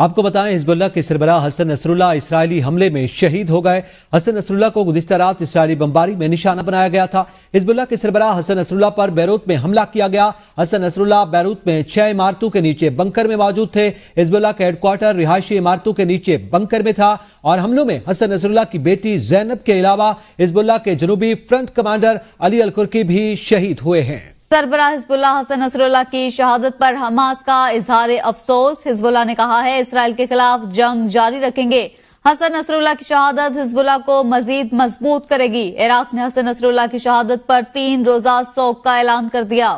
आपको बताएं हिजबुल्ला के सरबरा हसन नसरुल्ला इसराइली हमले में शहीद हो गए हसन नसरुल्ला को गुजशत रात इसराइली बमबारी में निशाना बनाया गया था हिजबुल्ला के सरबरा हसन नसरुल्ला पर बैरूत में हमला किया गया हसन नसरुल्ला बैरूत में छह इमारतों के नीचे बंकर में मौजूद थे हिजबुल्ला के हेडक्वार्टर रिहायशी इमारतों के नीचे बंकर में था और हमलों में हसन नसरुल्ला की बेटी जैनब के अलावा हिजबुल्ला के जनूबी फ्रंट कमांडर अली अलकुर्की भी शहीद हुए हैं सरबरा हिजबुल्ला हसन नसरुल्ला की शहादत पर हमास का इजहार अफसोस हिजबुल्ला ने कहा है इसराइल के खिलाफ जंग जारी रखेंगे हसन नसरुल्ला की शहादत हिजबुल्ला को मजीद मजबूत करेगी इराक ने हसन नसरुल्ला की शहादत पर तीन रोजा शोक का ऐलान कर दिया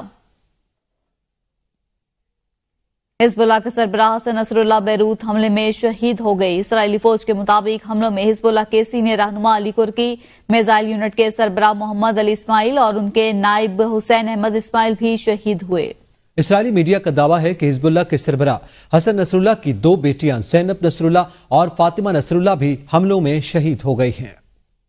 हिजबुल्ला के सरबराह से नसरुल्ला बैरूत हमले में शहीद हो गई इसराइली फौज के मुताबिक हमलों में हिजबुल्ला के सीनियर रहनुमा अली कुर्की मिजाइल यूनिट के सरबराह मोहम्मद अली इस्माइल और उनके नायब हुसैन अहमद इस्माइल भी शहीद हुए इसराइली मीडिया का दावा है कि हिजबुल्ला के सरबरा हसन नसरुल्ला की दो बेटियां जैनब नसरुल्ला और फातिमा नसरुल्ला भी हमलों में शहीद हो गई हैं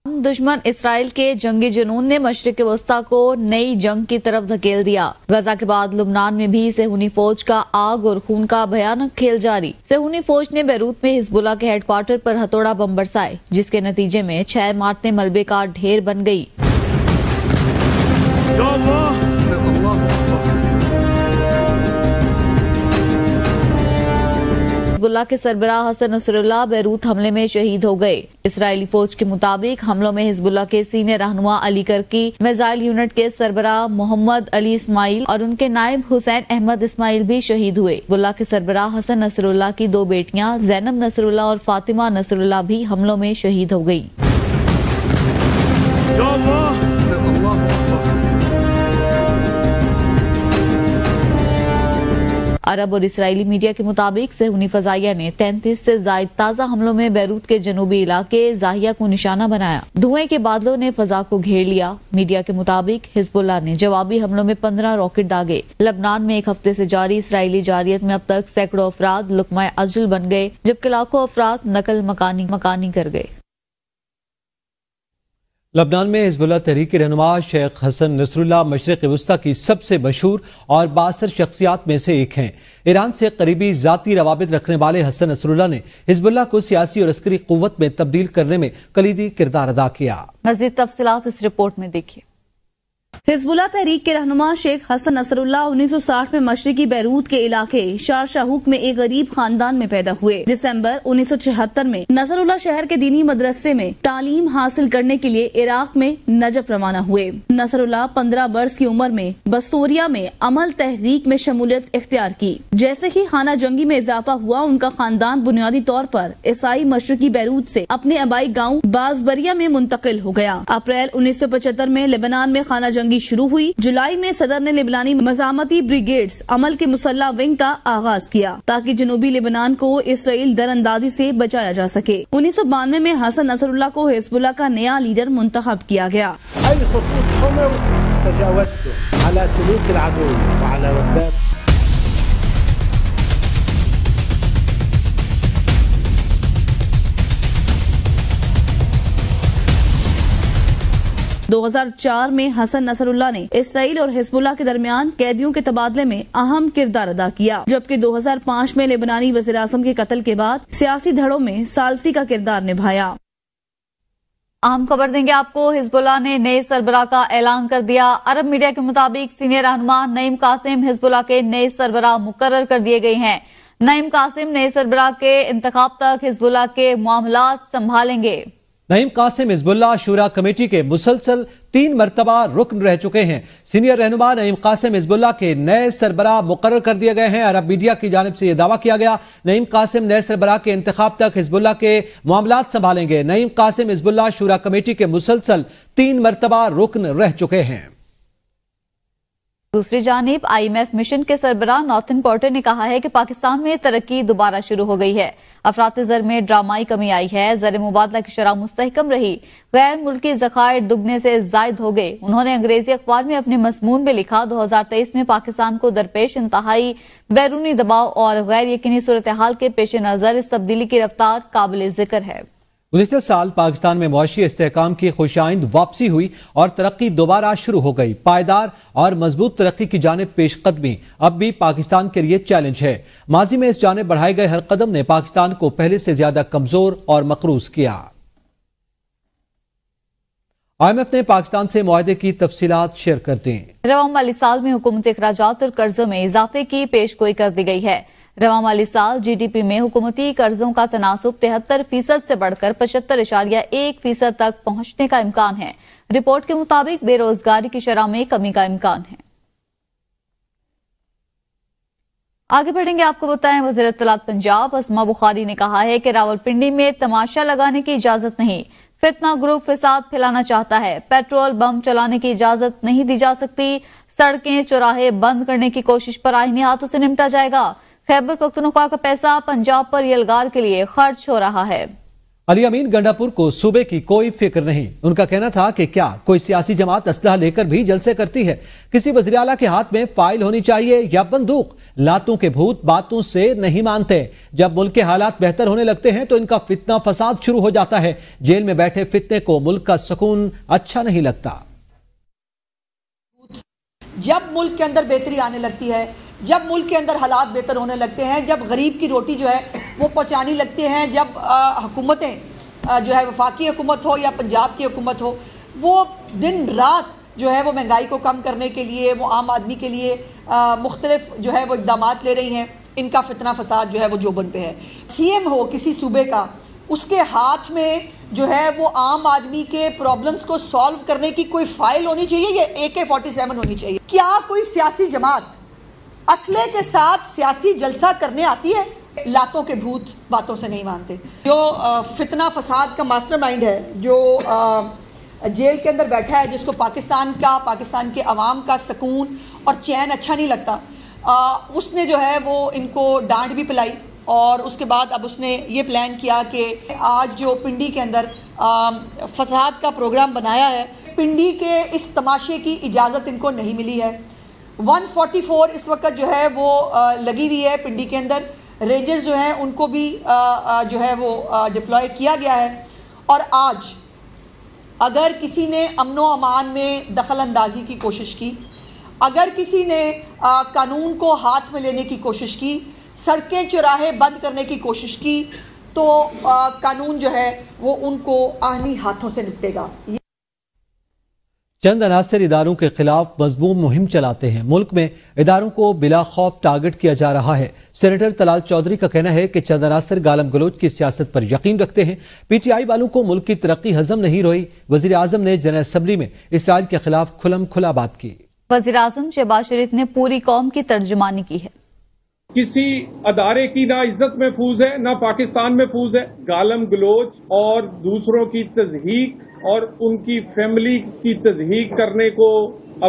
दुश्मन इसराइल के जंगी जुनून ने मशरक वस्ता को नई जंग की तरफ धकेल दिया गजा के बाद लुबनान में भी सेहूनी फौज का आग और खून का भयानक खेल जारी सेहूनी फौज ने बैरूत में हिजबुल्ला के हेडक्वार्टर पर हथौड़ा बम बरसाए जिसके नतीजे में छह मारते मलबे का ढेर बन गयी हिजबुल्ला के सरबरा हसन नसरुल्ला बैरूत हमले में शहीद हो गए इसराइली फौज के मुताबिक हमलों में हिजबुल्ला के सीनियर रहनुमा अली करकी मिजाइल यूनिट के सरबरा मोहम्मद अली इस्माइल और उनके नायब हुसैन अहमद इस्माइल भी शहीद हुए बुल्ला के सरबरा हसन नसरुल्ला की दो बेटियां जैनब नसरुल्ला और फातिमा नसरुल्ला भी हमलों में शहीद हो गयी अरब और इसराइली मीडिया के मुताबिक सेहूनी फजाइया ने तैंतीस से जायद ताज़ा हमलों में बैरूत के जनूबी इलाके जाहिया को निशाना बनाया धुएं के बादलों ने फजा को घेर लिया मीडिया के मुताबिक हिजबुल्ला ने जवाबी हमलों में पंद्रह रॉकेट दागे लबनान में एक हफ्ते ऐसी जारी इसराइली जारियत में अब तक सैकड़ों अफराद लुकमा अजल बन गए जबकि लाखों अफराद नकल मकानी मकानी कर गए लबनान में हिजबुल्ला तहरीक रहनुमा शेख हसन नसरुल्ला मशरक वस्ती की सबसे मशहूर और बासर शख्सियात में से एक हैं ईरान से करीबी ज़ाती रवाबित रखने वाले हसन नसरुल्ला ने हिजबुल्ला को सियासी और अस्करी क़वत में तब्दील करने में कलीदी किरदार अदा किया मजीद तफसलत इस रिपोर्ट में देखिए हिजबुल्ला तहरीक के रहनुमा शेख हसन नसरुल्ला 1960 में मशरकी बैरूत के इलाके शार शाहूक में एक गरीब खानदान में पैदा हुए दिसंबर 1976 में नसरुल्ला शहर के दीनी मदरसे में तालीम हासिल करने के लिए इराक में नजफ रवाना हुए नसरुल्ला पंद्रह वर्ष की उम्र में बसोरिया में अमल तहरीक में शमूलियत इख्तियार की जैसे ही खाना जंगी में इजाफा हुआ उनका खानदान बुनियादी तौर पर ईसाई मशरकी बैरूत ऐसी अपने आबाई गाँव बाजबरिया में मुंतकिल हो गया अप्रैल उन्नीस में लेबनान में खाना जंगी जंगी शुरू हुई जुलाई में सदर ने लिबनानी मजामती ब्रिगेड्स अमल के मुसल्ला विंग का आगाज किया ताकि जनूबी लिबनान को इसराइल दरअंदाजी से बचाया जा सके उन्नीस सौ बानवे में हसन नसरुल्ला को हिजबुल्ला का नया लीडर मुंतब किया गया 2004 में हसन नसरुल्ला ने इसराइल और हिजबुल्ला के दरमियान कैदियों के तबादले में अहम किरदार अदा किया जबकि 2005 में लेबनानी वजी अजम के कत्ल के बाद सियासी धड़ों में सालसी का किरदार निभाया अहम खबर देंगे आपको हिजबुल्ला ने नए सरबराह का ऐलान कर दिया अरब मीडिया के मुताबिक सीनियर रहनुमा नईम कासिम हिजबुल्ला के नए सरबराह मुकर कर दिए गए हैं नईम कासिम नए सरबराह के इंतखाब तक हिजबुल्ला के मामला संभालेंगे नईम कासिम हिजबुल्ला शूरा कमेटी के मुसलसल तीन मरतबा रुकन रह चुके हैं सीनियर रहनुमा नईम कासिम हिजबुल्ला के नए सरबरा मुकर कर दिए गए हैं अरब मीडिया की जानब से यह दावा किया गया नईम कासिम नए सरबरा के इंतब तक हिजबुल्ला के मामला संभालेंगे नईम कासिम हिजबुल्ला शूरा कमेटी के मुसलसल तीन मरतबा रुकन रह चुके हैं दूसरी जानब आईएमएफ मिशन के सरबराह नॉर्थन पोर्टर ने कहा है कि पाकिस्तान में तरक्की दोबारा शुरू हो गई है अफरात जर में ड्रामाई कमी आई है जर मुबादला की शराह मुस्तकम रही गैर मुल्की जखायर दुगने से जायद हो गए उन्होंने अंग्रेजी अखबार में अपने मजमून में लिखा दो हजार तेईस में पाकिस्तान को दरपेश इंतहाई बैरूनी दबाव और गैर यकीनी सूरत हाल के पेश नजर इस तब्दीली की रफ्तार काबिल जिक्र है गुजशत साल पाकिस्तान में मुआशी इसकाम की खुशाइंद वापसी हुई और तरक्की दोबारा शुरू हो गई पायदार और मजबूत तरक्की की जानब पेशकदमी अब भी पाकिस्तान के लिए चैलेंज है माजी में इस जानब बढ़ाए गए हर कदम ने पाकिस्तान को पहले से ज्यादा कमजोर और मकरूज किया एफ ने पाकिस्तान से माहदे की तफसीत शेयर कर दी रवाम साल में हुकूमती अखराज और कर्जों में इजाफे की पेश गोई कर दी गई है रवा माली साल जीडीपी में हुकूमती कर्जों का तनासब तिहत्तर फीसद से बढ़कर पचहत्तर इशारिया एक फीसद तक पहुंचने का इम्कान है रिपोर्ट के मुताबिक बेरोजगारी की शराह में कमी का इम्कान है आगे बढ़ेंगे आपको बताएं वजीर तलात पंजाब असमा बुखारी ने कहा है कि रावलपिंडी में तमाशा लगाने की इजाजत नहीं फितना ग्रुप फिसाद फैलाना चाहता है पेट्रोल बम चलाने की इजाजत नहीं दी जा सकती सड़कें चौराहे बंद करने की कोशिश पर आईने हाथों से निपटा जाएगा खैबर पख्तनख्वा का पैसा पंजाब पर यलगार के लिए खर्च हो रहा है अली अमीन गंडापुर को सूबे की कोई फिक्र नहीं उनका कहना था कि क्या कोई सियासी जमात असलाह लेकर भी जलसे करती है किसी वजरियाला के हाथ में फाइल होनी चाहिए या बंदूक लातों के भूत बातों से नहीं मानते जब मुल्क के हालात बेहतर होने लगते हैं तो इनका फितना फसाद शुरू हो जाता है जेल में बैठे फितने को मुल्क का सुकून अच्छा नहीं लगता जब मुल्क के अंदर बेहतरी आने लगती है जब मुल्क के अंदर हालात बेहतर होने लगते हैं जब गरीब की रोटी जो है वो पहुँचाने लगते हैं जब हुकूमतें जो है वफाकी हुकूमत हो या पंजाब की हुकूमत हो वो दिन रात जो है वो महंगाई को कम करने के लिए वो आम आदमी के लिए मुख्तलिफ जो है वो इकदाम ले रही हैं इनका फितना फसाद जो है वो जोबन पे है सी एम हो किसी सूबे का उसके हाथ में जो है वो आम आदमी के प्रॉब्लम्स को सॉल्व करने की कोई फाइल होनी चाहिए या ए के फोर्टी सेवन होनी चाहिए क्या कोई सियासी जमात असले के साथ सियासी जलसा करने आती है लातों के भूत बातों से नहीं मानते जो फितना फसाद का मास्टरमाइंड है जो जेल के अंदर बैठा है जिसको पाकिस्तान का पाकिस्तान के अवाम का सकून और चैन अच्छा नहीं लगता आ, उसने जो है वो इनको डांट भी पिलाई और उसके बाद अब उसने ये प्लान किया कि आज जो पिंडी के अंदर फसाद का प्रोग्राम बनाया है पिंडी के इस तमाशे की इजाज़त इनको नहीं मिली है 144 इस वक्त जो है वो लगी हुई है पिंडी के अंदर रेंजर्स जो हैं उनको भी जो है वो डिप्लॉय किया गया है और आज अगर किसी ने अमन अमान में दखल अंदाजी की कोशिश की अगर किसी ने कानून को हाथ में लेने की कोशिश की सड़कें चौराहे बंद करने की कोशिश की तो कानून जो है वो उनको आहनी हाथों से निपटेगा चंद अनासर इदारों के खिलाफ मजमूम मुहिम चलाते हैं मुल्क में इदारों को बिला खौफ टारगेट किया जा रहा है सेनेटर तलाल चौधरी का कहना है कि चंद अनासर गालम गलोच की सियासत पर यकीन रखते हैं पीटीआई वालों को मुल्क की तरक्की हजम नहीं रोई वजीर आजम ने जनरल असम्बली में इसराइल के खिलाफ खुलम खुला बात की वजीर आजम शहबाज शरीफ ने पूरी कौम की तर्जमानी की है किसी अदारे की ना इज्जत महफूज है ना पाकिस्तान महफूज है गालम गलोच और दूसरों की तजहीक और उनकी फैमिली की तजहीक करने को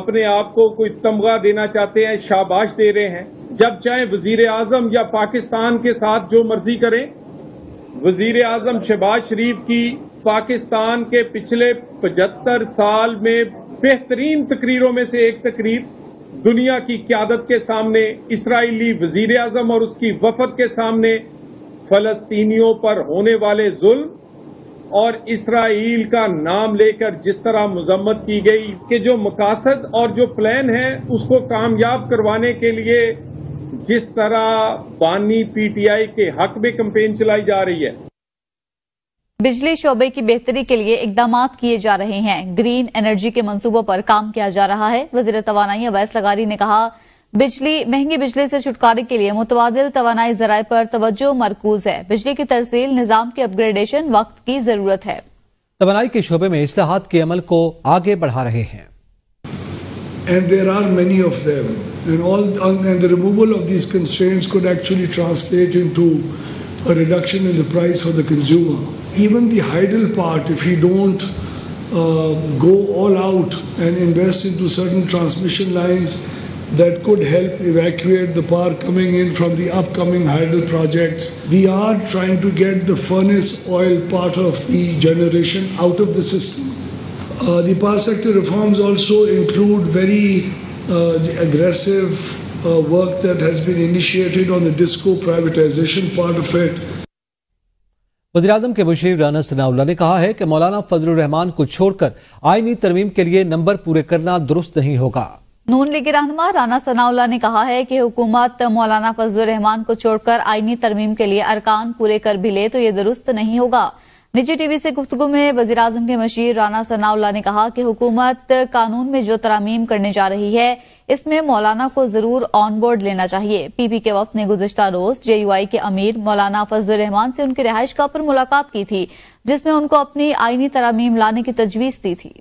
अपने आप को कोई तमगा देना चाहते हैं शाबाश दे रहे हैं जब चाहे वजीर आजम या पाकिस्तान के साथ जो मर्जी करें वजीर आजम शहबाज शरीफ की पाकिस्तान के पिछले पचहत्तर साल में बेहतरीन तकरीरों में से एक तकरीर दुनिया की क्यादत के सामने इसराइली वजीर आजम और उसकी वफद के सामने फलस्तीनियों पर होने वाले जुल्म और इसराइल का नाम लेकर जिस तरह मजम्मत की गई कि जो मकासद और जो प्लान है उसको कामयाब करवाने के लिए जिस तरह बानी पीटीआई के हक में कंपेन चलाई जा रही है बिजली शोबे की बेहतरी के लिए इकदाम किए जा रहे हैं ग्रीन एनर्जी के मंसूबों पर काम किया जा रहा है वजीर तोानाई अवैस लगारी ने कहा बिजली महंगी बिजली से छुटकारे के लिए मुतबादल तोानाई जराये पर तवज्जो मरकूज है बिजली की तरसील निज़ाम के अपग्रेडेशन वक्त की जरूरत है तोानाई के शोबे में इसलाहत के अमल को आगे बढ़ा रहे हैं And there are many of them. And, all, and the removal of these constraints could actually translate into a reduction in the price for the consumer. Even the hydel part, if we don't uh, go all out and invest into certain transmission lines that could help evacuate the power coming in from the upcoming hydel projects. We are trying to get the furnace oil part of the generation out of the system. Uh, the power sector reforms also include very uh, aggressive uh, work that has been initiated on the disco privatization part of it. अजम के मुशीर राना सनाउल्ला ने कहा है कि मौलाना फजल रहमान को छोड़कर आईनी तरमीम के लिए नंबर पूरे करना दुरुस्त नहीं होगा नून लीग रहन राना सनाउल्ला ने कहा है कि हुकूमत मौलाना फजल रहमान को छोड़कर आईनी तरमीम के लिए अरकान पूरे कर भी ले तो ये दुरुस्त नहीं होगा निजी टीवी से गुफ्तु में वजी अजम के मशीर राना सनाउल्ला ने कहा कि हुकूमत कानून में जो तरामीम करने जा रही है इसमें मौलाना को जरूर ऑन बोर्ड लेना चाहिए पीपी के वक्त ने गुजशत रोज जेयूआई के अमीर मौलाना फजल रहमान से उनकी रिहाइश का पर मुलाकात की थी जिसमें उनको अपनी आईनी तरामीम लाने की तजवीज दी थी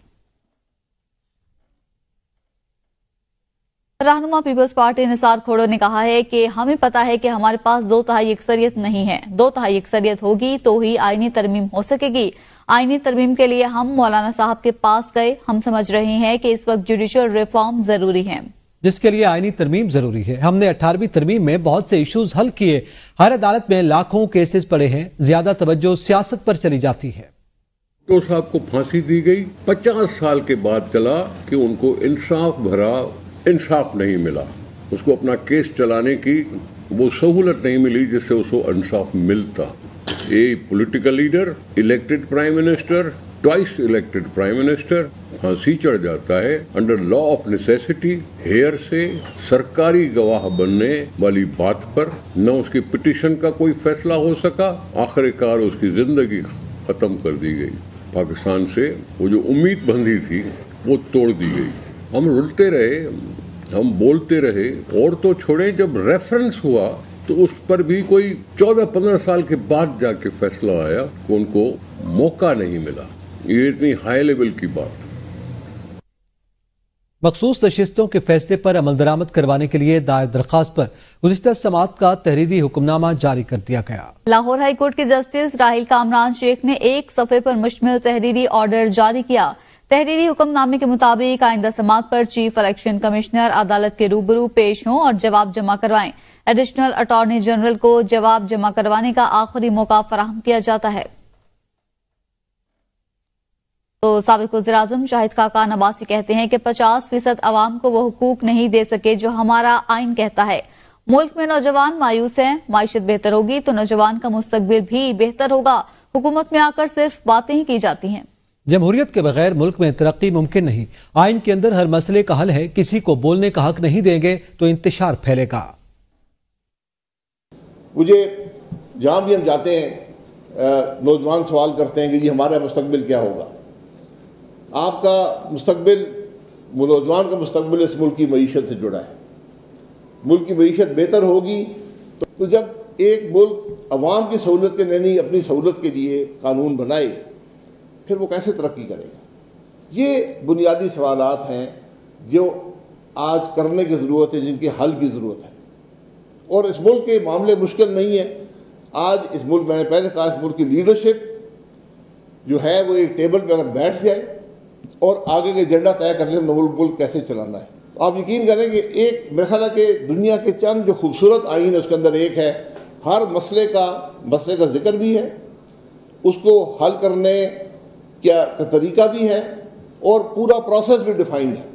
रहनुमा पीपल्स पार्टी निसार खोड़ो ने कहा है कि हमें पता है कि हमारे पास दो तहाई अक्सरियत नहीं है दो तहाई अक्सरियत होगी तो ही आईनी तरमीम हो सकेगी आईनी तरमीम के लिए हम मौलाना साहब के पास गए हम समझ रहे हैं कि इस वक्त जुडिशल रिफॉर्म जरूरी है जिसके लिए आईनी तरमीम जरूरी है हमने अठारहवीं तरमीम में बहुत से इश्यूज हल किए हर अदालत में लाखों केसेस पड़े हैं ज्यादा तवज्जो सियासत पर चली जाती है तो साहब को फांसी दी गई पचास साल के बाद चला कि उनको इंसाफ भरा इंसाफ नहीं मिला उसको अपना केस चलाने की वो सहूलत नहीं मिली जिससे उसको इंसाफ मिलता a political leader elected prime minister twice elected prime minister फांसी चढ़ जाता है अंडर लॉ ऑफ नेसेसिटी हेयर से सरकारी गवाह बनने वाली बात पर न उसकी पिटिशन का कोई फैसला हो सका आखिरकार उसकी जिंदगी खत्म कर दी गई पाकिस्तान से वो जो उम्मीद बंधी थी वो तोड़ दी गई हम रुलते रहे हम बोलते रहे और तो छोड़े जब रेफरेंस हुआ तो उस पर भी कोई चौदह पंद्रह साल के बाद जाके फैसला आया कि उनको मौका नहीं मिला ये इतनी हाई लेवल की बात मखसूस नशस्तों के फैसले पर अमल दरामद करवाने के लिए दायर दरखास्त पर गुजशत समात का तहरीरी हुक्मनामा जारी कर दिया गया लाहौर हाई कोर्ट के जस्टिस राहिल कामरान शेख ने एक सफे पर मुश्तमिल तहरीरी ऑर्डर जारी किया तहरीरी हुक्मनामे के मुताबिक आइंदा समात पर चीफ इलेक्शन कमिश्नर अदालत के रूबरू पेश हों और जवाब जमा करवाएं एडिशनल अटॉर्नी जनरल को जवाब जमा करवाने का आखिरी मौका फराहम किया जाता है तो सबक वजी अजम शाहिद खाका नबासी कहते हैं कि पचास फीसद आवाम को वह हकूक नहीं दे सके जो हमारा आइन कहता है मुल्क में नौजवान मायूस हैं मायशत बेहतर होगी तो नौजवान का मुस्तबिल भी बेहतर होगा हुकूमत में आकर सिर्फ बातें ही की जाती हैं जमहूरियत के बगैर मुल्क में तरक्की मुमकिन नहीं आइन के अंदर हर मसले का हल है किसी को बोलने का हक नहीं देंगे तो इंतजार फैलेगा मुझे जहां भी हम जाते हैं नौजवान सवाल करते हैं कि जी हमारा मुस्तबिल क्या होगा आपका मुस्तबिल नौजवान का मुस्तबिल इस मुल्क की मीशत से जुड़ा है मुल्क की मीशत बेहतर होगी तो, तो जब एक मुल्क अवाम की सहूलत के नहीं अपनी सहूलत के लिए कानून बनाए फिर वो कैसे तरक्की करेगा ये बुनियादी सवाल हैं जो आज करने की ज़रूरत है जिनके हल की ज़रूरत है और इस मुल्क के मामले मुश्किल नहीं है आज इस मुल्क मैंने पहले कहा इस मुल्क की लीडरशिप जो है वो एक टेबल पर अगर बैठ जाए और आगे का एजेंडा तय करने में मुल्क मुल्क कैसे चलाना है आप यकीन करें कि एक मेरा ख्याल है कि दुनिया के चंद जो खूबसूरत आइन है उसके अंदर एक है हर मसले का मसले का जिक्र भी है उसको हल करने क्या का तरीका भी है और पूरा प्रोसेस भी डिफाइंड है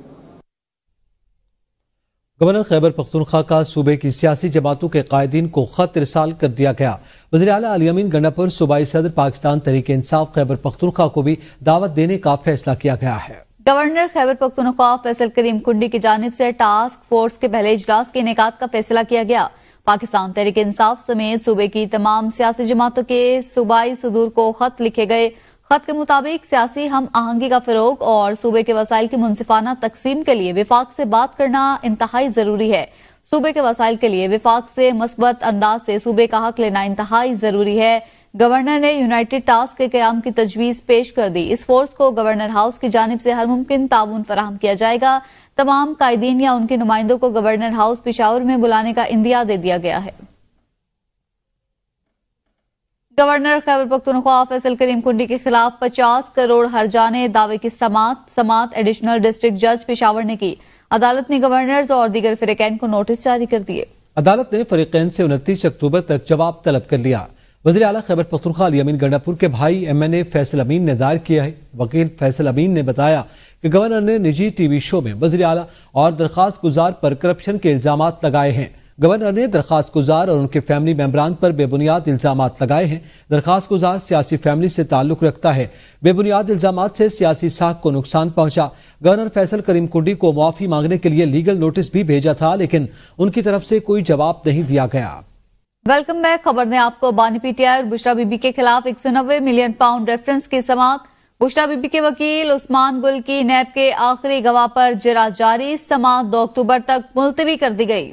गवर्नर खैबर पख्तनख्वा का सूबे की सियासी जमातों के कायदीन को खत इरसाल कर दिया गया वजी अला अलियमीन गन्ना पर सूबाई सदर पाकिस्तान तरीके इंसाफ खैबर पख्तनख्वा को भी दावत देने का फैसला किया गया है गवर्नर खैबर पख्तनख्वा फैसल करीम कुंडी की जानब से टास्क फोर्स के पहले इजलास के इनका का फैसला किया गया पाकिस्तान तहरीक इंसाफ समेत सूबे की तमाम सियासी जमातों के सूबाई सदूर को खत लिखे गए खत के मुताबिक सियासी हम आहंगी का फरोग और सूबे के वसाइल की मुनसिफाना तकसीम के लिए विफाक से बात करना इंतहाई जरूरी है सूबे के वसाइल के लिए विफाक से मस्बत अंदाज से सूबे का हक लेना इंतहाई जरूरी है गवर्नर ने यूनाइटेड टास्क के क्याम की तजवीज पेश कर दी इस फोर्स को गवर्नर हाउस की जानब से हर मुमकिन ताउन फराहम किया जाएगा तमाम कायदीन या उनके नुमाइंदों को गवर्नर हाउस पिशावर में बुलाने का इंदिया दे दिया गया है गवर्नर खैबर पख्तनख्वा फैसल करीम कुंडी के खिलाफ पचास करोड़ हर जाने दावे की समात समात एडिशनल डिस्ट्रिक्ट जज पिशावर ने की अदालत ने गवर्नर्स और दीगर फरीकैन को नोटिस जारी कर दिए अदालत ने फरीकैन से उनतीस अक्टूबर तक जवाब तलब कर लिया वजी अला खैबर पख्तनख्वा अमीन गंडापुर के भाई M N A Faisal Amin ने दायर किया है वकील फैसल अमीन ने बताया कि गवर्नर ने निजी टीवी शो में वजी अला और दरखास्त गुजार पर करप्शन के इल्जाम लगाए हैं गवर्नर ने दरखास्त गुजार और उनके फैमिली मेम्बरान पर बेबुनियाद इल्जाम लगाए हैं दरखास्त गुजार सियासी फैमिली से ताल्लुक रखता है बेबुनियाद इल्जाम से सियासी साख को नुकसान पहुंचा गवर्नर फैसल करीम कुंडी को मुआफ़ी मांगने के लिए लीगल नोटिस भी भेजा था लेकिन उनकी तरफ से कोई जवाब नहीं दिया गया वेलकम बैक खबर में आपको बानी पीटीआई और बुशरा बीबी के खिलाफ एक मिलियन पाउंड रेफरेंस की समाप्त बुशरा बीबी के वकील उस्मान गुल की नैब के आखिरी गवाह पर जरा जारी समाप्त दो अक्टूबर तक मुलतवी कर दी गई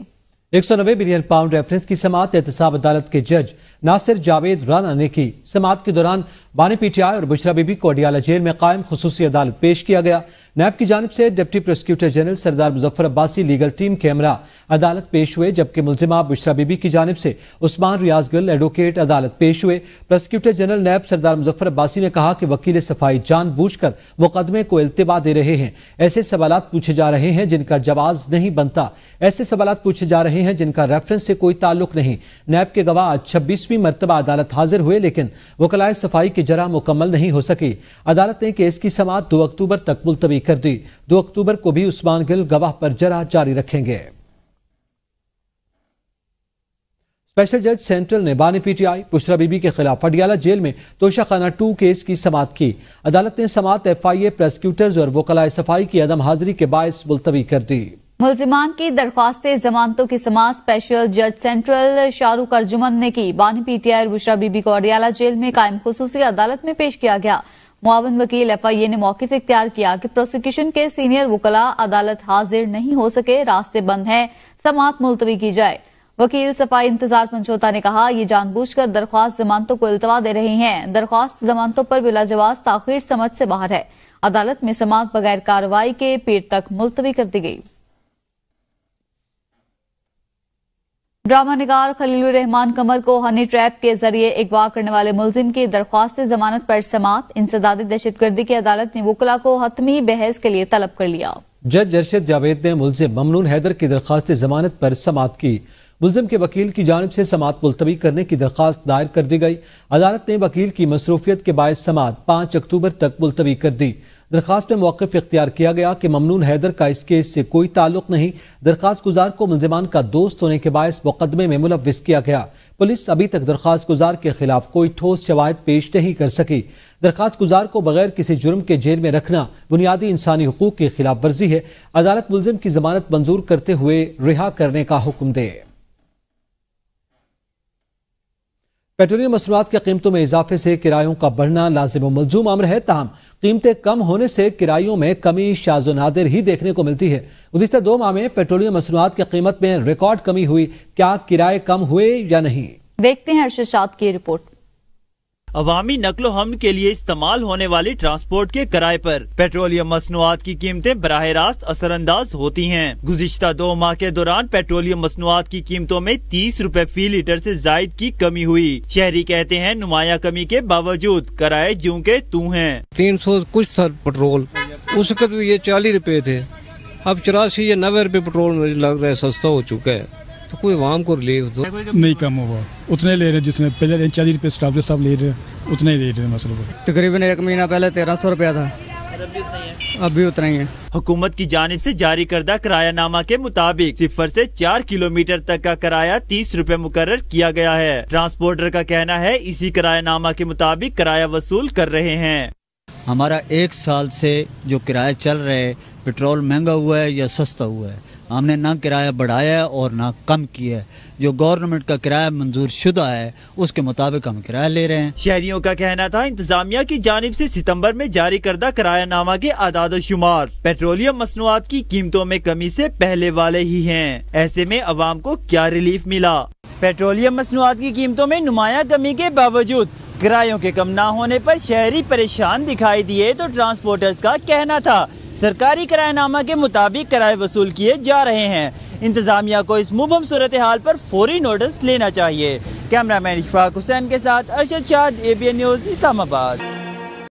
एक सौ नब्बे मिलियन पाउंड रेफरेंस की समात एहतसाब अदालत के जज नासिर जावेद राना ने की समात के दौरान बानी पीटीआई और बुशरा बीबी को अडियाला जेल में कायम खसूसी अदालत पेश किया गया नैब की जानब से deputy prosecutor general Sardar Muzaffar Abbasi legal team के हमरा अदालत पेश हुए जबकि मुलजिमा बुशरा बीबी की जानब से उस्मान रियाज गिल एडवोकेट अदालत पेश हुए prosecutor general NAB Sardar Muzaffar Abbasi ने कहा कि वकील सफाई जान बूझ कर मुकदमे को इल्तबा दे रहे हैं ऐसे सवाल पूछे जा रहे हैं जिनका जवाब नहीं बनता ऐसे सवाल पूछे जा रहे हैं जिनका रेफरेंस से कोई ताल्लुक नहीं नैब के गवाह छब्बीसवीं बीसवीं मरतबा अदालत हाजिर हुए लेकिन वकलाए सफाई की जरा मुकम्मल नहीं हो सकी अदालत ने केस की समात दो अक्टूबर तक मुलतवी कर दी दो अक्टूबर को भी उस्मान गिल गवाह पर जरा जारी रखेंगे स्पेशल जज सेंट्रल ने बानी पीटीआई पुशरा बीबी के खिलाफ पटियाला जेल में तोशाखाना टू केस की समात की अदालत ने समात एफआईए प्रोसिक्यूटर्स और वकलाए सफाई की अदम हाजिरी के बायस मुलतवी कर दी मुलजिमान की दरख्वास्त जमानतों की समाज स्पेशल जज सेंट्रल शाहरुख अर्जुमन ने की बानी पीटीआई बुशरा बीबी को अडियाला जेल में कायम खसूसी अदालत में पेश किया गया मुआवन वकील एफआईए ने मौकफ इख्तियार किया कि प्रोसिक्यूशन के सीनियर वकला अदालत हाजिर नहीं हो सके रास्ते बंद हैं समात मुलतवी की जाए वकील सफाई इंतजार पंचोता ने कहा ये जानबूझकर दरख्वास्त जमानतों को अल्तवा दे रहे हैं दरख्वास्त जमानतों पर बिलाजवाज ताखिर समझ से बाहर है अदालत में समात बगैर कार्रवाई के पीर तक मुलतवी कर दी गई ड्रामा निगार खलील रहमान कमर को हनी ट्रैप के जरिए अगवा करने वाले मुलजिम की दरख्वास्त जमानत पर समात इंसदादी दहशतगर्दी की अदालत ने वकला को हतमी बहस के लिए तलब कर लिया जज जर्शद जावेद ने मुलजिम ममनून हैदर की दरख्वास्त जमानत पर समात की मुलजिम के वकील की जानब से समात मुलतवी करने की दरख्वास्त दायर कर दी गई अदालत ने वकील की मसरूफियत के बायस समात पाँच अक्टूबर तक मुलतवी कर दी दरखास्त में मौकफ इख्तियार किया गया कि ममनून हैदर का इस केस से कोई ताल्लुक नहीं दरखास्त गुजार को मुलजमान का दोस्त होने के बायस मुकदमे में मुलविस किया गया पुलिस अभी तक दरखास्त गुजार के खिलाफ कोई ठोस शवायद पेश नहीं कर सकी दरखास्त गुजार को बगैर किसी जुर्म के जेल में रखना बुनियादी इंसानी हकूक की खिलाफ वर्जी है अदालत मुलजिम की जमानत मंजूर करते हुए रिहा करने का हुक्म दे पेट्रोलियम मसनूआत की कीमतों में इजाफे से किरायों का बढ़ना लाजिम मलजूम अमर है तहम कीमतें कम होने से किरायों में कमी शाजो नादिर ही देखने को मिलती है गुजशत दो माह में पेट्रोलियम मसनूआत की कीमत में रिकॉर्ड कमी हुई क्या किराए कम हुए या नहीं देखते हैं अर्शद की रिपोर्ट अवामी नकलो हम के लिए इस्तेमाल होने वाली ट्रांसपोर्ट के किराए पर पेट्रोलियम मसनूआत की कीमतें बरह रास्त असरअंदाज होती हैं। गुजशत दो माह के दौरान पेट्रोलियम मसनूआत की कीमतों में तीस रूपए फी लीटर ऐसी जायद की कमी हुई शहरी कहते हैं नुमाया कमी के बावजूद किराए जू के तू है तीन सौ कुछ था पेट्रोल उस वक्त तो ये चालीस रूपए थे अब चौरासी या नब्बे रूपए पेट्रोल लग रहा है सस्ता हो चुका है तो कोई आवाम को रिलीफ दो नहीं कम होगा उतने ले रहे हैं जितने पहले चालीस रुपये स्टाफ साहब ले रहे हैं उतने ही ले रहे हैं मसलों को तकरीबन एक महीना पहले तेरह सौ रुपया था अब भी उतना ही है हुकूमत की जानब ऐसी जारी करदा किराया नामा के मुताबिक सिफर ऐसी चार किलोमीटर तक का किराया तीस रूपए मुकर किया गया है ट्रांसपोर्टर का कहना है इसी किराया नामा के मुताबिक किराया वसूल कर रहे हैं हमारा एक साल से जो किराया चल रहा है पेट्रोल महंगा हुआ है या सस्ता हुआ है हमने ना किराया बढ़ाया है और ना कम किया है जो गवर्नमेंट का किराया मंजूर शुदा है उसके मुताबिक हम किराया ले रहे हैं शहरियों का कहना था इंतजामिया की जानब ऐसी सितम्बर में जारी करदा किराया नामा के आदाद शुमार पेट्रोलियम मसनुआत की कीमतों में कमी ऐसी पहले वाले ही है ऐसे में आवाम को क्या रिलीफ मिला पेट्रोलियम मसनुआत की कीमतों में नुमाया कमी के बावजूद किरायों के कम ना होने पर शहरी परेशान दिखाई दिए तो ट्रांसपोर्टर्स का कहना था सरकारी करायनामा के मुताबिक किराए वसूल किए जा रहे हैं इंतज़ामिया को इस मुबम सूरत हाल पर फौरी नोटिस लेना चाहिए कैमरा मैन इशफाक हुसैन के साथ Arshad Shad A B N news Islamabad